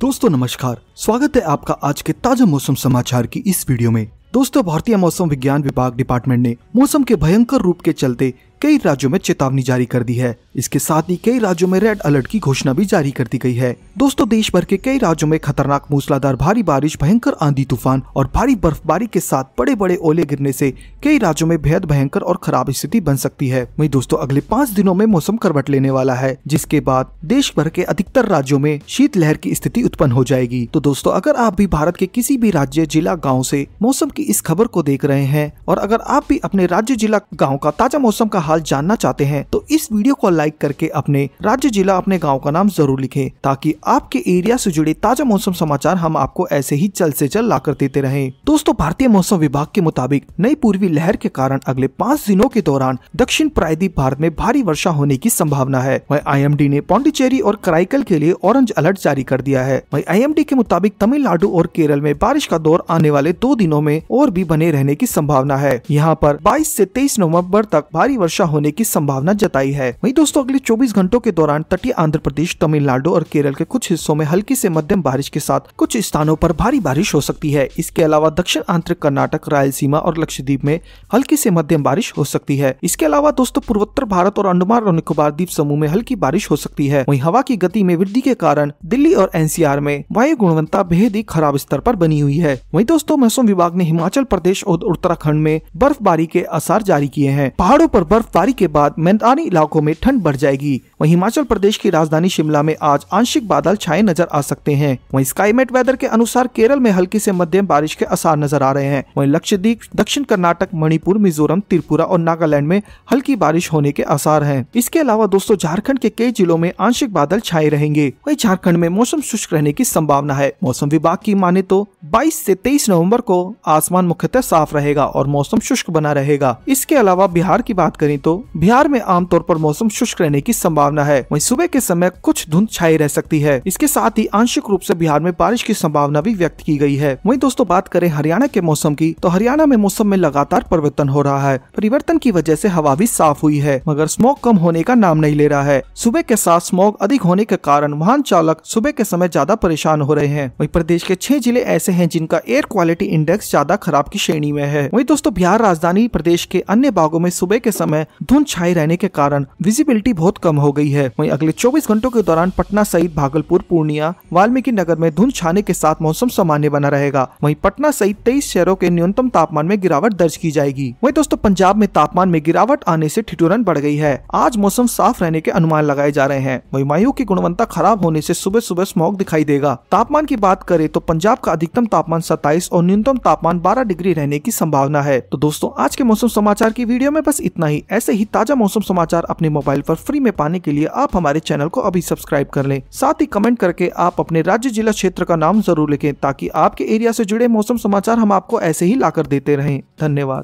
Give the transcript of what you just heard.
दोस्तों नमस्कार स्वागत है आपका आज के ताजा मौसम समाचार की इस वीडियो में दोस्तों भारतीय मौसम विज्ञान विभाग डिपार्टमेंट ने मौसम के भयंकर रूप के चलते कई राज्यों में चेतावनी जारी कर दी है इसके साथ ही कई राज्यों में रेड अलर्ट की घोषणा भी जारी कर दी गई है दोस्तों देश भर के कई राज्यों में खतरनाक मूसलाधार भारी बारिश भयंकर आंधी तूफान और भारी बर्फबारी के साथ बड़े बड़े ओले गिरने से कई राज्यों में बेहद भयंकर और खराब स्थिति बन सकती है वही दोस्तों अगले पाँच दिनों में मौसम करवट लेने वाला है जिसके बाद देश भर के अधिकतर राज्यों में शीतलहर की स्थिति उत्पन्न हो जाएगी तो दोस्तों अगर आप भी भारत के किसी भी राज्य जिला गाँव ऐसी मौसम की इस खबर को देख रहे हैं और अगर आप भी अपने राज्य जिला गाँव का ताजा मौसम का हाल जानना चाहते हैं तो इस वीडियो को लाइक करके अपने राज्य जिला अपने गाँव का नाम जरूर लिखे ताकि आपके एरिया से जुड़े ताजा मौसम समाचार हम आपको ऐसे ही जल्द से जल्द ला कर देते रहे दोस्तों भारतीय मौसम विभाग के मुताबिक नई पूर्वी लहर के कारण अगले पाँच दिनों के दौरान दक्षिण प्रायद्वीप भारत में भारी वर्षा होने की संभावना है वही आई ने पौंडीचेरी और कराइकल के लिए ऑरेंज अलर्ट जारी कर दिया है वही आई के मुताबिक तमिलनाडु और केरल में बारिश का दौर आने वाले दो दिनों में और भी बने रहने की संभावना है यहाँ पर बाईस ऐसी तेईस नवम्बर तक भारी वर्षा वर्षा होने की संभावना जताई है वही दोस्तों अगले चौबीस घंटों के दौरान तटीय आंध्र प्रदेश तमिलनाडु और केरल के कुछ हिस्सों में हल्की ऐसी मध्यम बारिश के साथ कुछ स्थानों आरोप भारी बारिश हो सकती है इसके अलावा दक्षिण आंध्र कर्नाटक रायलसीमा और लक्षद्वीप में हल्की ऐसी मध्यम बारिश हो सकती है इसके अलावा दोस्तों पूर्वोत्तर भारत और अंडमान और निकोबार द्वीप समूह में हल्की बारिश हो सकती है वहीं हवा की गति में वृद्धि के कारण दिल्ली और एनसीआर में वायु गुणवत्ता बेहद ही खराब स्तर पर बनी हुई है वहीं दोस्तों मौसम विभाग ने हिमाचल प्रदेश और उत्तराखंड में बर्फबारी के आसार जारी किए हैं पहाड़ों पर बर्फ बर्फबारी के बाद मैदानी इलाकों में ठंड बढ़ जाएगी वहीं हिमाचल प्रदेश की राजधानी शिमला में आज आंशिक बादल छाए नजर आ सकते हैं वहीं स्काईमेट वेदर के अनुसार केरल में हल्की से मध्यम बारिश के आसार नजर आ रहे हैं वहीं लक्षद्वीप दक्षिण कर्नाटक मणिपुर मिजोरम त्रिपुरा और नागालैंड में हल्की बारिश होने के आसार है इसके अलावा दोस्तों झारखण्ड के कई जिलों में आंशिक बादल छाए रहेंगे वही झारखण्ड में मौसम शुष्क रहने की संभावना है मौसम विभाग की माने तो बाईस ऐसी तेईस नवम्बर को आसमान मुख्यतः साफ रहेगा और मौसम शुष्क बना रहेगा इसके अलावा बिहार की बात करें तो बिहार में आमतौर पर मौसम शुष्क रहने की संभावना है वहीं सुबह के समय कुछ धुंध छाई रह सकती है इसके साथ ही आंशिक रूप से बिहार में बारिश की संभावना भी व्यक्त की गई है वहीं दोस्तों बात करें हरियाणा के मौसम की तो हरियाणा में मौसम में लगातार परिवर्तन हो रहा है परिवर्तन की वजह से हवा भी साफ हुई है मगर स्मोक कम होने का नाम नहीं ले रहा है सुबह के साथ स्मोक अधिक होने के कारण वाहन चालक सुबह के समय ज्यादा परेशान हो रहे हैं वही प्रदेश के छह जिले ऐसे है जिनका एयर क्वालिटी इंडेक्स ज्यादा खराब की श्रेणी में है वही दोस्तों बिहार राजधानी प्रदेश के अन्य भागों में सुबह के समय धुंध छाई रहने के कारण विजिबिलिटी बहुत कम हो गई है वहीं अगले 24 घंटों के दौरान पटना सहित भागलपुर पूर्णिया वाल्मीकि नगर में धुंध छाने के साथ मौसम सामान्य बना रहेगा वही पटना सहित तेईस शहरों के न्यूनतम तापमान में गिरावट दर्ज की जाएगी वही दोस्तों पंजाब में तापमान में गिरावट आने ऐसी ठिठुरन बढ़ गई है आज मौसम साफ रहने के अनुमान लगाए जा रहे हैं वही वायु की गुणवत्ता खराब होने ऐसी सुबह सुबह स्मोक दिखाई देगा तापमान की बात करें तो पंजाब का अधिकतम तापमान सत्ताईस और न्यूनतम तापमान बारह डिग्री रहने की संभावना है तो दोस्तों आज के मौसम समाचार की वीडियो में बस इतना ही ऐसे ही ताजा मौसम समाचार अपने मोबाइल पर फ्री में पाने के लिए आप हमारे चैनल को अभी सब्सक्राइब कर लें साथ ही कमेंट करके आप अपने राज्य जिला क्षेत्र का नाम जरूर लिखें ताकि आपके एरिया से जुड़े मौसम समाचार हम आपको ऐसे ही लाकर देते रहें धन्यवाद